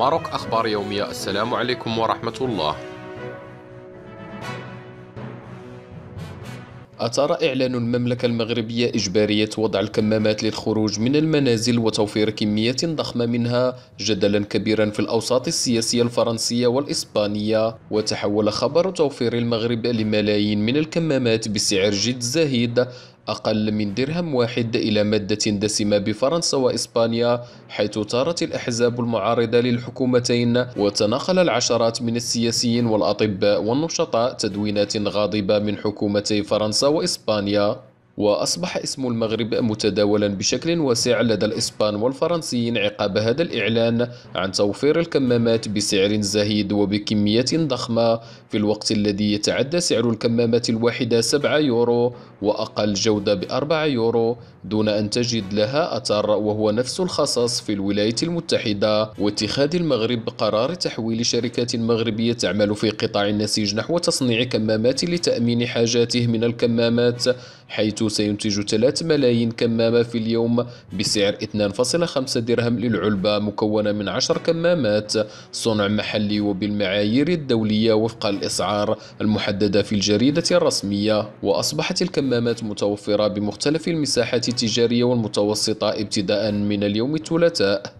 ماروك أخبار يومية السلام عليكم ورحمة الله أثار إعلان المملكة المغربية إجبارية وضع الكمامات للخروج من المنازل وتوفير كمية ضخمة منها جدلا كبيرا في الأوساط السياسية الفرنسية والإسبانية وتحول خبر توفير المغرب لملايين من الكمامات بسعر جد زهيد أقل من درهم واحد إلى مادة دسمة بفرنسا وإسبانيا حيث ثارت الأحزاب المعارضة للحكومتين وتناقل العشرات من السياسيين والأطباء والنشطاء تدوينات غاضبة من حكومتي فرنسا وإسبانيا وأصبح اسم المغرب متداولا بشكل واسع لدى الإسبان والفرنسيين عقب هذا الإعلان عن توفير الكمامات بسعر زهيد وبكمية ضخمة في الوقت الذي يتعدى سعر الكمامات الواحدة 7 يورو وأقل جودة ب 4 يورو دون أن تجد لها أثر وهو نفس الخصص في الولايات المتحدة واتخاذ المغرب قرار تحويل شركات مغربية تعمل في قطاع النسيج نحو تصنيع كمامات لتأمين حاجاته من الكمامات حيث سينتج 3 ملايين كمامة في اليوم بسعر 2.5 درهم للعلبة مكونة من 10 كمامات صنع محلي وبالمعايير الدولية وفق الإسعار المحددة في الجريدة الرسمية وأصبحت الكمامات متوفرة بمختلف المساحات التجارية والمتوسطة ابتداء من اليوم الثلاثاء